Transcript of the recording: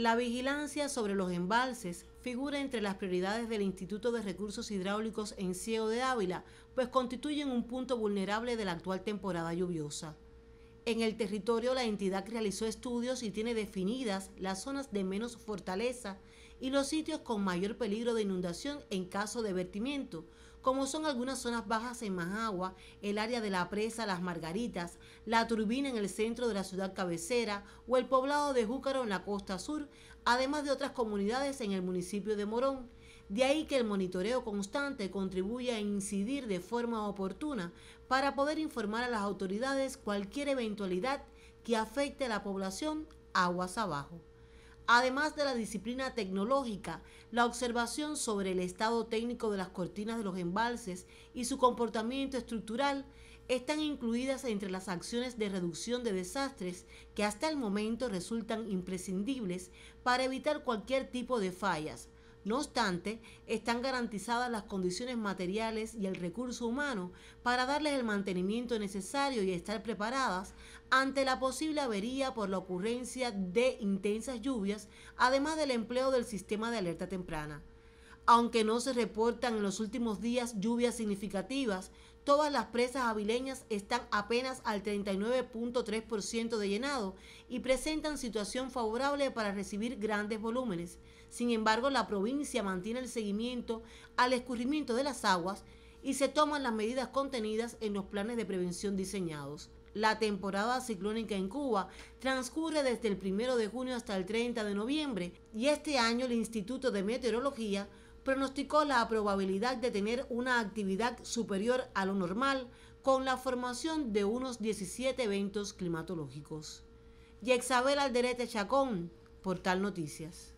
La vigilancia sobre los embalses figura entre las prioridades del Instituto de Recursos Hidráulicos en Ciego de Ávila, pues constituyen un punto vulnerable de la actual temporada lluviosa. En el territorio la entidad realizó estudios y tiene definidas las zonas de menos fortaleza y los sitios con mayor peligro de inundación en caso de vertimiento, como son algunas zonas bajas en agua, el área de la presa Las Margaritas, la turbina en el centro de la ciudad cabecera o el poblado de Júcaro en la costa sur, además de otras comunidades en el municipio de Morón. De ahí que el monitoreo constante contribuya a incidir de forma oportuna para poder informar a las autoridades cualquier eventualidad que afecte a la población aguas abajo. Además de la disciplina tecnológica, la observación sobre el estado técnico de las cortinas de los embalses y su comportamiento estructural están incluidas entre las acciones de reducción de desastres que hasta el momento resultan imprescindibles para evitar cualquier tipo de fallas, no obstante, están garantizadas las condiciones materiales y el recurso humano para darles el mantenimiento necesario y estar preparadas ante la posible avería por la ocurrencia de intensas lluvias, además del empleo del sistema de alerta temprana. Aunque no se reportan en los últimos días lluvias significativas, todas las presas avileñas están apenas al 39.3% de llenado y presentan situación favorable para recibir grandes volúmenes. Sin embargo, la provincia mantiene el seguimiento al escurrimiento de las aguas y se toman las medidas contenidas en los planes de prevención diseñados. La temporada ciclónica en Cuba transcurre desde el 1 de junio hasta el 30 de noviembre y este año el Instituto de Meteorología pronosticó la probabilidad de tener una actividad superior a lo normal con la formación de unos 17 eventos climatológicos. Yexabel Alderete Chacón, Portal Noticias.